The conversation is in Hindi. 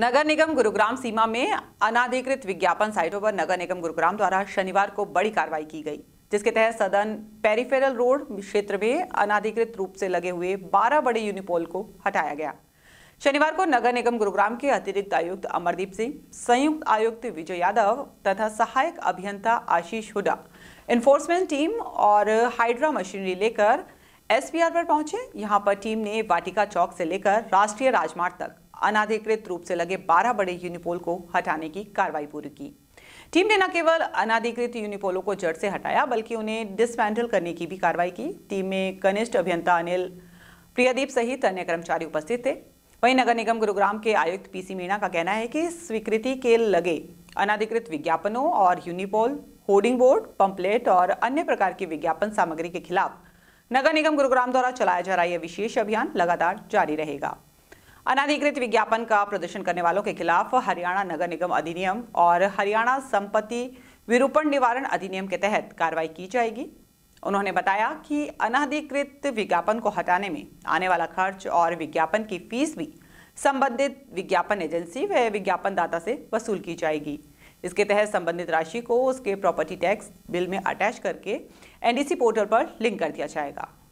नगर निगम गुरुग्राम सीमा में अनाधिकृत विज्ञापन साइटों पर नगर निगम गुरुग्राम द्वारा शनिवार को बड़ी कार्रवाई की गई जिसके तहत सदन पेरिफेरल रोड क्षेत्र में अनाधिकृत रूप से लगे हुए 12 बड़े यूनिपोल को हटाया गया शनिवार को नगर निगम गुरुग्राम के अतिरिक्त आयुक्त अमरदीप सिंह संयुक्त आयुक्त विजय यादव तथा सहायक अभियंता आशीष हुडा इन्फोर्समेंट टीम और हाइड्रा मशीनरी लेकर एसपीआर पर पहुंचे यहां पर टीम ने वाटिका चौक से लेकर राष्ट्रीय राजमार्ग तक अनाधिकृत रूप से लगे 12 बड़े यूनिपोल को हटाने की कार्रवाई पूरी की टीम ने न केवल अनाधिकृत यूनिपोलों को जड़ से हटाया बल्कि उन्हें डिसमेंटल करने की भी कार्रवाई की टीम में कनिष्ठ अभियंता अनिल प्रियदीप सहित अन्य कर्मचारी उपस्थित थे वहीं नगर निगम गुरुग्राम के आयुक्त पीसी मीणा का कहना है कि स्वीकृति के लगे अनाधिकृत विज्ञापनों और यूनिपोल होर्डिंग बोर्ड पंपलेट और अन्य प्रकार की विज्ञापन सामग्री के खिलाफ नगर निगम गुरुग्राम द्वारा चलाया जा रहा यह विशेष अभियान लगातार जारी रहेगा अनाधिकृत विज्ञापन का प्रदर्शन करने वालों के खिलाफ हरियाणा नगर निगम अधिनियम और हरियाणा संपत्ति विरूपण निवारण अधिनियम के तहत कार्रवाई की जाएगी उन्होंने बताया कि अनाधिकृत विज्ञापन को हटाने में आने वाला खर्च और विज्ञापन की फीस भी संबंधित विज्ञापन एजेंसी व विज्ञापनदाता से वसूल की जाएगी इसके तहत संबंधित राशि को उसके प्रॉपर्टी टैक्स बिल में अटैच करके एनडीसी पोर्टल पर लिंक कर दिया जाएगा